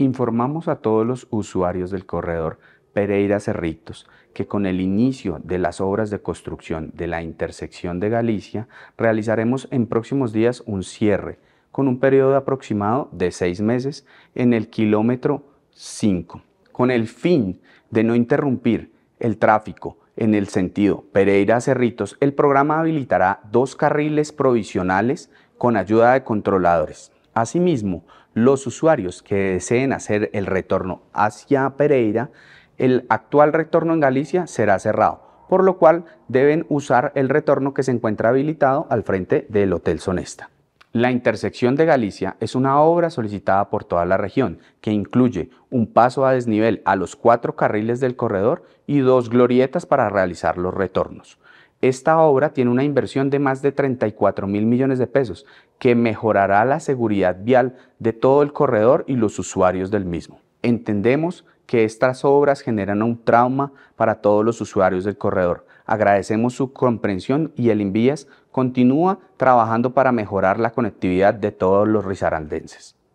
Informamos a todos los usuarios del corredor Pereira Cerritos que con el inicio de las obras de construcción de la intersección de Galicia realizaremos en próximos días un cierre con un periodo aproximado de seis meses en el kilómetro 5, con el fin de no interrumpir el tráfico en el sentido Pereira Cerritos, el programa habilitará dos carriles provisionales con ayuda de controladores. Asimismo, los usuarios que deseen hacer el retorno hacia Pereira, el actual retorno en Galicia será cerrado, por lo cual deben usar el retorno que se encuentra habilitado al frente del Hotel Sonesta. La intersección de Galicia es una obra solicitada por toda la región, que incluye un paso a desnivel a los cuatro carriles del corredor y dos glorietas para realizar los retornos. Esta obra tiene una inversión de más de 34 mil millones de pesos que mejorará la seguridad vial de todo el corredor y los usuarios del mismo. Entendemos que estas obras generan un trauma para todos los usuarios del corredor. Agradecemos su comprensión y el Invías continúa trabajando para mejorar la conectividad de todos los rizarandenses.